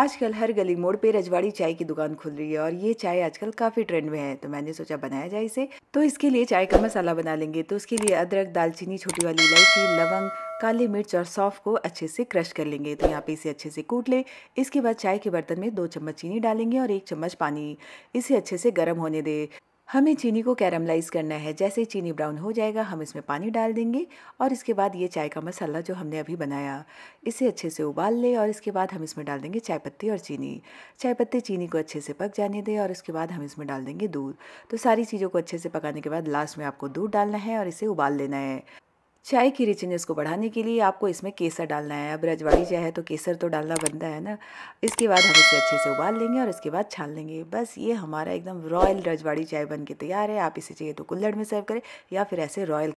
आजकल हर गली मोड़ पे रजवाड़ी चाय की दुकान खुल रही है और ये चाय आजकल काफ़ी ट्रेंड में है तो मैंने सोचा बनाया जाए इसे तो इसके लिए चाय का मसाला बना लेंगे तो उसके लिए अदरक दालचीनी छोटी वाली इलायची लवंग काली मिर्च और सौंफ को अच्छे से क्रश कर लेंगे तो यहाँ पे इसे अच्छे से कूट ले इसके बाद चाय के बर्तन में दो चम्मच चीनी डालेंगे और एक चम्मच पानी इसे अच्छे से गर्म होने दे हमें चीनी को कैरमलाइज करना है जैसे चीनी ब्राउन हो जाएगा हम इसमें पानी डाल देंगे और इसके बाद ये चाय का मसाला जो हमने अभी बनाया इसे अच्छे से उबाल लें और इसके बाद हम इसमें डाल देंगे चाय पत्ती और चीनी चाय पत्ती चीनी को अच्छे से पक जाने दें और इसके बाद हम इसमें डाल देंगे दूध तो सारी चीज़ों को अच्छे से पकाने के बाद लास्ट में आपको दूध डालना है और इसे उबाल लेना है चाय की रिचनेस को बढ़ाने के लिए आपको इसमें केसर डालना है अब रजवाड़ी चाय है तो केसर तो डालना बनता है ना इसके बाद हम इसे अच्छे से उबाल लेंगे और इसके बाद छान लेंगे बस ये हमारा एकदम रॉयल रजवाड़ी चाय बन के तैयार है आप इसे चाहिए तो कुल्लड़ में सर्व करें या फिर ऐसे रॉयल